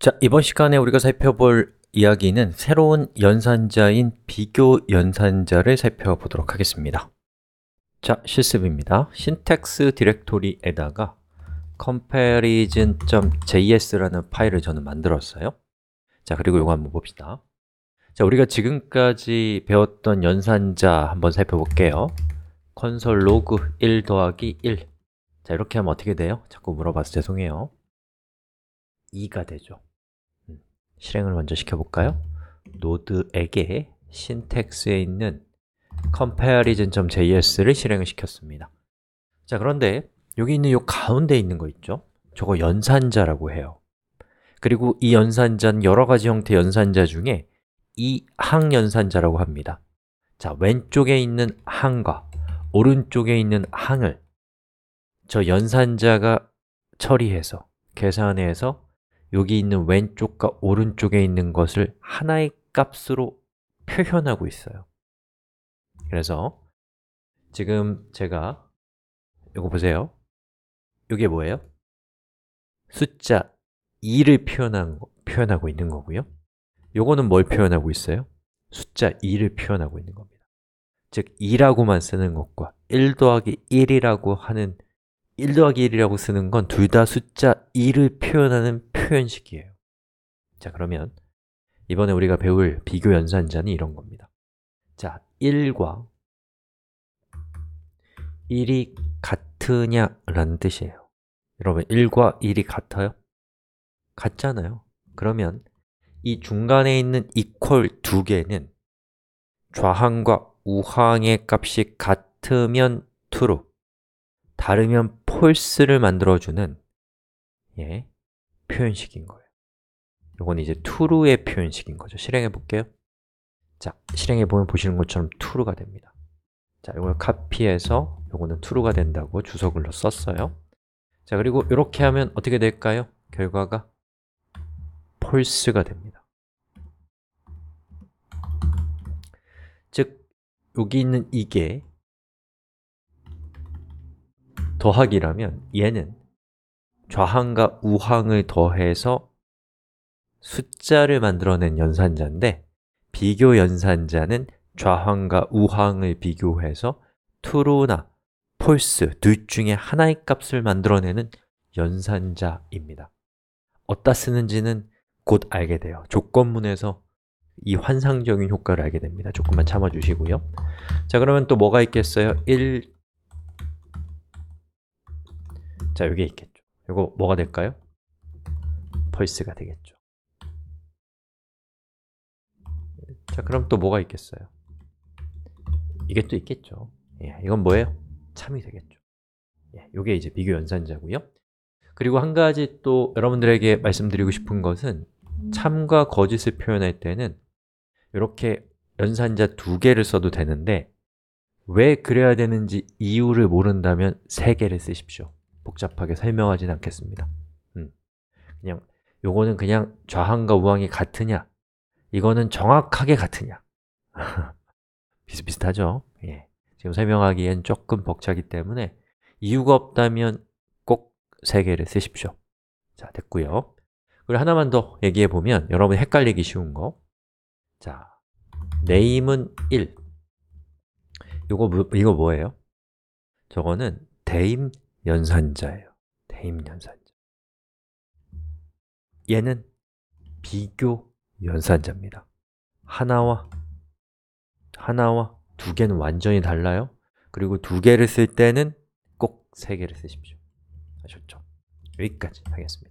자, 이번 시간에 우리가 살펴볼 이야기는 새로운 연산자인 비교 연산자를 살펴보도록 하겠습니다. 자, 실습입니다. 신텍스 디렉토리에다가 comparison.js라는 파일을 저는 만들었어요. 자, 그리고 이거 한번 봅시다. 자, 우리가 지금까지 배웠던 연산자 한번 살펴볼게요. console.log 1 더하기 1. 자, 이렇게 하면 어떻게 돼요? 자꾸 물어봐서 죄송해요. 2가 되죠. 실행을 먼저 시켜볼까요? 노드에게 신텍스에 있는 comparison.js를 실행을 시켰습니다 자 그런데 여기 있는 이 가운데 있는 거 있죠? 저거 연산자라고 해요 그리고 이 연산자는 여러 가지 형태 연산자 중에 이 항연산자라고 합니다 자, 왼쪽에 있는 항과 오른쪽에 있는 항을 저 연산자가 처리해서 계산해서 여기 있는 왼쪽과 오른쪽에 있는 것을 하나의 값으로 표현하고 있어요 그래서 지금 제가 이거 보세요 이게 뭐예요? 숫자 2를 표현한, 표현하고 있는 거고요 요거는 뭘 표현하고 있어요? 숫자 2를 표현하고 있는 겁니다 즉 2라고만 쓰는 것과 1 더하기 1이라고 하는 1 더하기 1이라고 쓰는 건 둘 다 숫자 2를 표현하는 표현식이에요. 자, 그러면 이번에 우리가 배울 비교 연산자는 이런 겁니다. 자, 1과 1이 같으냐라는 뜻이에요. 여러분, 1과 1이 같아요? 같잖아요. 그러면 이 중간에 있는 equal 두 개는 좌항과 우항의 값이 같으면 true, 다르면 false를 만들어주는 예, 표현식인 거예요 이건 이제 true의 표현식인 거죠 실행해 볼게요 자, 실행해 보면 보시는 것처럼 true가 됩니다 자, 이걸 카피해서 이거는 true가 된다고 주석글로 썼어요 자, 그리고 이렇게 하면 어떻게 될까요? 결과가 false가 됩니다 즉, 여기 있는 이게 더하기라면 얘는 좌항과 우항을 더해서 숫자를 만들어낸 연산자인데 비교 연산자는 좌항과 우항을 비교해서 true나 false 둘 중에 하나의 값을 만들어내는 연산자입니다 어디다 쓰는지는 곧 알게 돼요 조건문에서 이 환상적인 효과를 알게 됩니다 조금만 참아주시고요 자 그러면 또 뭐가 있겠어요? 1 자, 여기 있겠죠 이거 뭐가 될까요? 펄스가 되겠죠. 자, 그럼 또 뭐가 있겠어요? 이게 또 있겠죠. 예, 이건 뭐예요? 참이 되겠죠. 예, 이게 이제 비교 연산자고요. 그리고 한 가지 또 여러분들에게 말씀드리고 싶은 것은 참과 거짓을 표현할 때는 이렇게 연산자 두 개를 써도 되는데 왜 그래야 되는지 이유를 모른다면 세 개를 쓰십시오. 복잡하게 설명하진 않겠습니다 음. 그냥 요거는 그냥 좌항과 우항이 같으냐 이거는 정확하게 같으냐 비슷비슷하죠? 예. 지금 설명하기엔 조금 벅차기 때문에 이유가 없다면 꼭 세 개를 쓰십시오 자, 됐고요 그리고 하나만 더 얘기해 보면 여러분 헷갈리기 쉬운 거 자, name은 1 요거, 뭐, 이거 뭐예요? 저거는 대임 연산자예요. 대임 연산자. 얘는 비교 연산자입니다. 하나와 하나와 두 개는 완전히 달라요. 그리고 두 개를 쓸 때는 꼭 세 개를 쓰십시오. 아셨죠? 여기까지 하겠습니다.